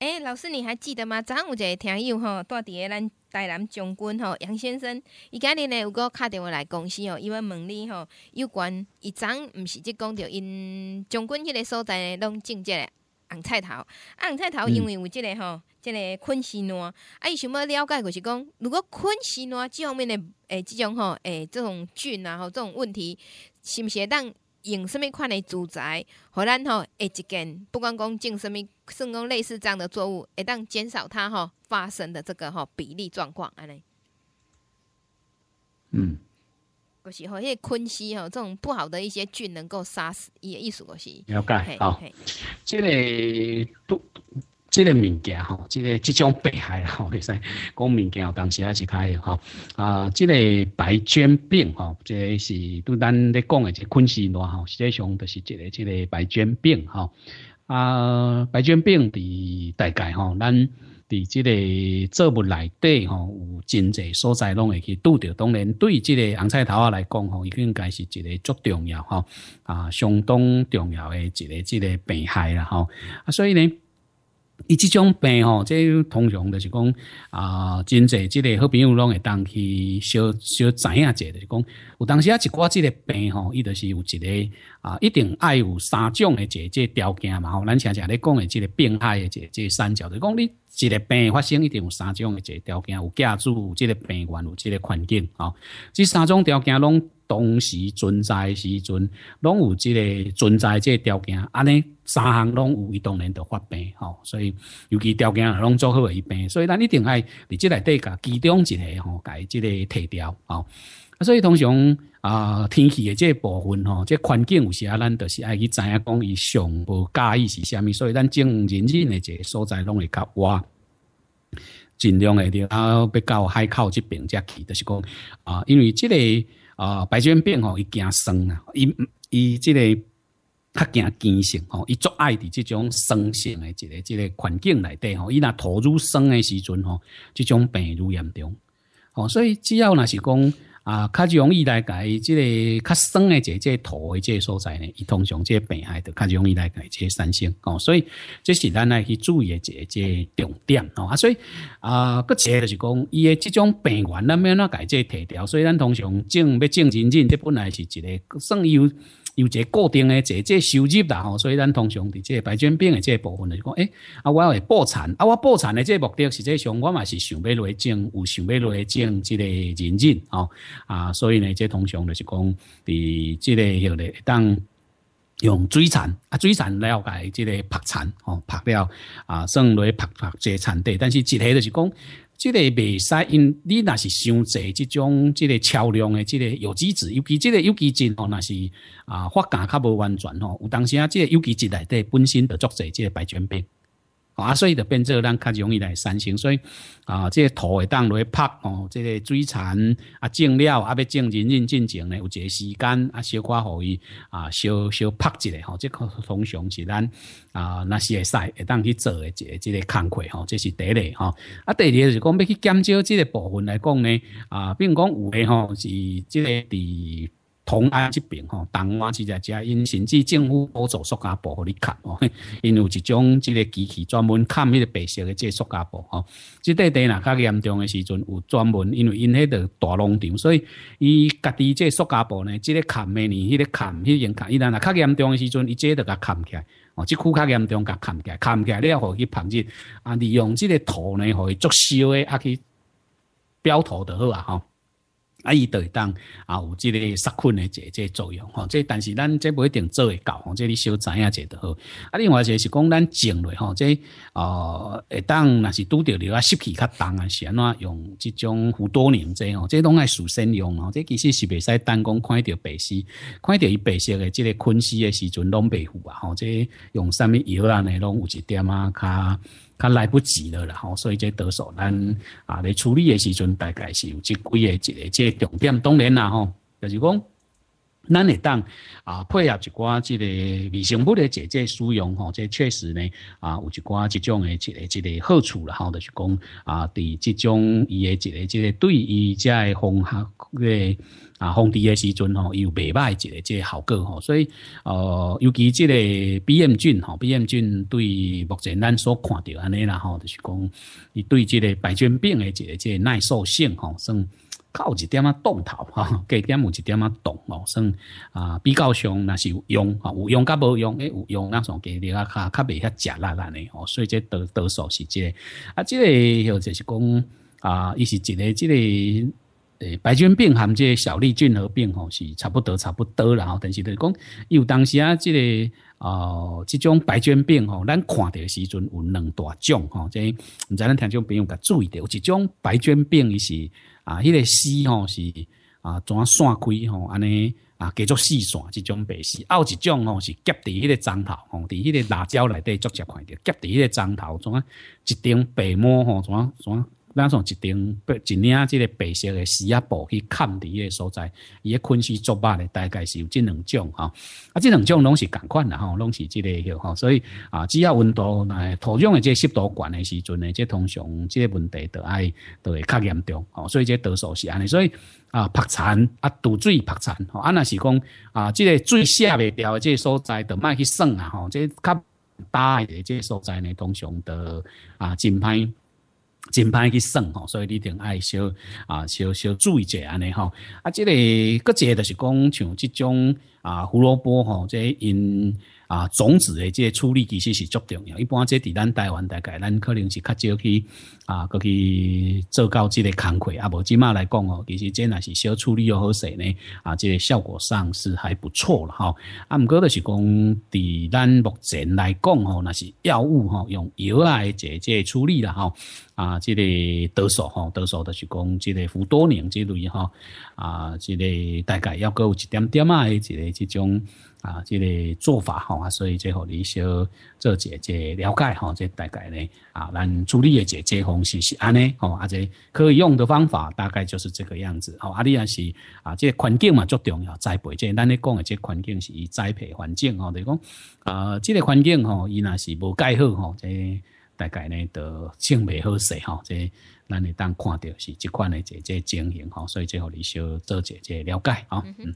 诶，老师，你还记得吗？昨有一个听友吼，住伫个咱台南将军吼，杨先生，伊今日呢有个敲电话来公司吼，伊要问你吼，有关，伊昨午毋是即讲着因将军迄个所在拢种个红菜头，红菜头因为有即个吼，即个菌丝卵，啊伊想要了解就是讲，如果菌丝卵即方面的诶即种吼诶即种菌啊，吼，即种问题，是毋是会当？用什物款的住宅？和吼会一间，不管讲种什物，算讲类似这样的作物，一旦减少它吼发生的这个吼比例状况，安尼。嗯，就是吼，迄个昆西吼这种不好的一些菌能够杀死，伊的意思就是了解，好，这个都。即个物件吼，即个即种病害吼，会使讲物件，当时也是可以吼。啊，即个白绢病吼，这是都咱咧讲嘅一个菌丝吼，实际上就是一个即个白绢病吼。啊，白绢病伫大概吼，咱伫即个作物内底吼，有真侪所在拢会去拄着。当然对即个红菜头啊来讲吼，应该是一个足重要吼，啊，相当重要嘅一个即个病害啦吼。啊，所以咧。伊即种病吼，即通常就是讲啊，真济即个好朋友拢会当去小小知影者，就是讲，有当时啊一寡即个病吼，伊就是有一个啊，一定爱有三种的即个条件嘛吼。咱常常咧讲的即个病害的即个三角，就讲你一个病发生一定有三种的者条件，有家族即个病源，有即个环境吼，即三种条件拢。当时存在时阵，拢有即个存在即个条件，安尼三项拢有，伊当然都发病吼。所以，尤其条件啊，拢做好会病。所以，咱一定爱伫即个底下集中一下吼，改即个提调啊。所以，通常啊，天气诶，个部分吼，即环境有时啊，咱就是爱去知影讲伊上无介意是虾米。所以，咱正认真诶，即所在拢会较挖，尽量诶，要比较海口这边才去，就是讲啊，因为即个。啊，白血病吼，伊惊生啊，伊伊即个较惊急性吼，伊足爱伫即种生性诶一个、即个环境内底吼，伊若投入生诶时阵吼，即种病愈严重，吼，所以只要若是讲。啊，较容易来改即个较深诶，即个土诶，即个所在呢，伊通常即个病害都较容易来改即个新鲜哦，所以即是咱来去注意诶，即个重点哦啊，所以啊，个即个是讲伊诶，即种病源咱没怎哪改即提调，所以咱通常种要种人种，即本来是一个算有。有一个固定的这个收入啦，所以咱通常啲这白卷病的这部分嚟講，哎，啊我会破产，啊我破产的这係目的实际上我嘛是想要来挣，有想要来挣这个人进哦，啊所以呢，这通常就是讲，啲这个要用水產，啊水產了解这个拍产哦拍了啊算来拍拍这係地，但是一个就是讲，即个未使因，你那是先做即种即个超量的即个有机质，尤其即个有机质吼，那是啊发感较无完全吼，有当时啊即有机质内底本身的作者即白血病。啊，所以就变做咱较容易来产生，所以啊，即个土会当落去拍哦，即个水产啊，种了啊，要种人认真真咧，有一个时间啊，小可互伊啊，小小拍一下吼，即个通常是咱啊若是会使会当去做的即个工课吼，这是第一个吼。啊，第二个就是讲要去减少即个部分来讲呢啊，并讲有的吼是即个伫。同安这边吼，同安是在遮，因甚至政府补助塑胶布互你盖哦，因有一种即个机器专门盖迄个白色的即个塑胶布吼。即块地若较严重的时阵，有专门，因为因迄个大农场，所以伊家己即个塑胶布呢，即个盖每年迄个盖，迄种盖，伊若那较严重的时阵，伊即个都甲盖起来，哦，即苦较严重甲盖起来，盖起来你要互去繁殖？啊，利用即个土呢，互伊作烧诶，啊去标土的好啊吼。啊，伊会当啊有即个杀菌的解解作用吼，这但是咱这不一定做会吼，这你小知啊，者就好。啊，另外就是讲咱种类吼，这会当若是拄着啊湿气较重啊，安怎用即种胡多宁这吼，这拢爱属先用哦，这其实是袂使单讲看着白丝，看着伊白色的即个菌丝的时阵拢白腐啊，吼，这用啥物药啊？内拢有一点啊，较。看来不及了啦，吼，所以这得手咱啊来处理的时阵，大概是有这几个一个这重点，当然啦，吼，就是讲。咱会当啊配合一寡即个微生物的这这使用吼，这确实呢啊有一寡即种的即个即个好处了吼，就是讲啊对即种伊的即个即个对于即个风核的啊风治的时阵吼，有袂歹即个即个效果吼，所以呃尤其即个 B M 菌吼，B M 菌对目前咱所看到安尼啦吼，就是讲伊对即个白菌病的即个即个耐受性吼算。靠一点啊，动头 哈，加点有一点啊，动哦，算啊比较上那是有用哈，有用甲无用诶，有用那种加你啊，较较袂遐食力啦呢哦，所以这多多数是这啊，这个就者是讲啊，伊是一个这个。诶，白菌病含这小粒菌核病吼是差不多差不多啦后，但是就是讲有当时啊，这个哦，这种白菌病吼，咱看到的时阵有两大种哈，即唔知咱听众朋友甲注意到，有一种白菌病是啊，迄个丝吼是啊，怎散开吼安尼啊，叫做丝散，这种白丝；，有一种吼是夹在迄个针头吼，在迄个辣椒内底直接看点，夹在迄个针头怎啊，一张白膜吼怎啊怎啊？咱说一顶一领即个白色的湿啊布去盖住个所在，伊嘅困湿作法咧，大概是有即两种吼。啊，即两种拢是共款啦吼，拢是即个吼。所以啊，只要温度、来土壤的即个湿度悬的时阵呢，即通常即个问题都爱都会较严重吼。所以即多数是安尼。所以啊，排水啊，堵水排吼，啊，若是讲啊，即个水下未掉嘅即个所在，就卖去算啊吼。即较大的即个所在呢，通常都啊，真歹。真歹去送吼，所以你一定爱小啊，小小注意一下安尼吼。啊，这个个者就是讲像即种。啊，胡萝卜吼，这因啊种子的这处理其实是足重要。一般这伫咱台湾大概咱可能是较少去啊，去做到即个康溃啊。无即码来讲吼，其实这若是小处理又好势呢。啊，这效果上是还不错了吼。啊，毋过就是讲，伫咱目前来讲吼，若是药物吼，用药来这个处理啦吼。啊，这个多数吼，多数就是讲这个氟多宁这类吼，啊，这个大概要有一点点啊，这个。这种啊，这个做法吼啊，所以最后你少做一姐了解吼，这大概呢啊，咱处理的这这方式是安尼吼，啊，这可以用的方法大概就是这个样子。好，啊，你也是啊，这环境嘛足重要栽培，这咱咧讲的这环境是以栽培环境吼，就是讲啊，这个环境吼，伊那是无盖好吼，这大概呢就整不好势吼，这咱咧当看到是这款的姐姐情形吼，所以最后你要做姐姐了解嗯